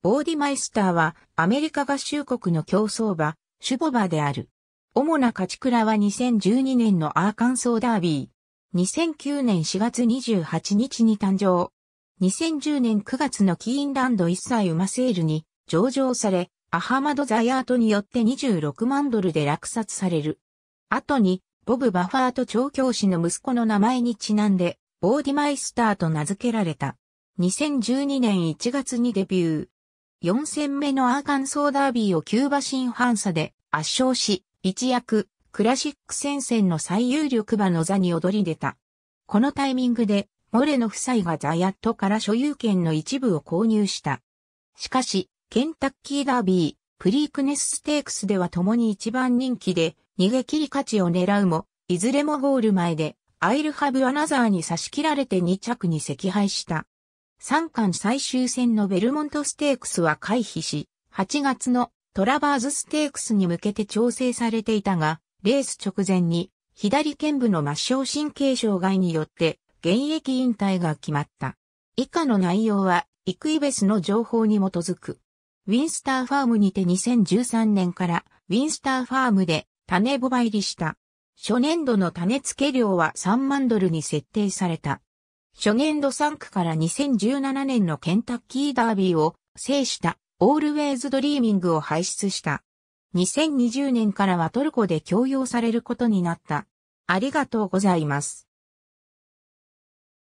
ボーディマイスターはアメリカ合衆国の競争馬、シュボバである。主な勝ち倉は2012年のアーカンソーダービー。2009年4月28日に誕生。2010年9月のキーンランド一歳馬セールに上場され、アハマド・ザヤートによって26万ドルで落札される。後に、ボブ・バファーと調教師の息子の名前にちなんで、ボーディマイスターと名付けられた。2012年1月にデビュー。4戦目のアーカンソーダービーをキューバ新反差で圧勝し、一躍、クラシック戦線の最有力馬の座に躍り出た。このタイミングで、モレノ夫妻がザヤットから所有権の一部を購入した。しかし、ケンタッキーダービー、プリークネスステークスでは共に一番人気で、逃げ切り勝ちを狙うも、いずれもゴール前で、アイルハブアナザーに差し切られて2着に赤敗した。三冠最終戦のベルモントステークスは回避し、8月のトラバーズステークスに向けて調整されていたが、レース直前に左肩部の末梢神経障害によって現役引退が決まった。以下の内容は、イクイベスの情報に基づく。ウィンスターファームにて2013年からウィンスターファームで種ボバ入りした。初年度の種付け量は3万ドルに設定された。初年度3区から2017年のケンタッキーダービーを制したオールウェイズドリーミングを輩出した。2020年からはトルコで強要されることになった。ありがとうございます。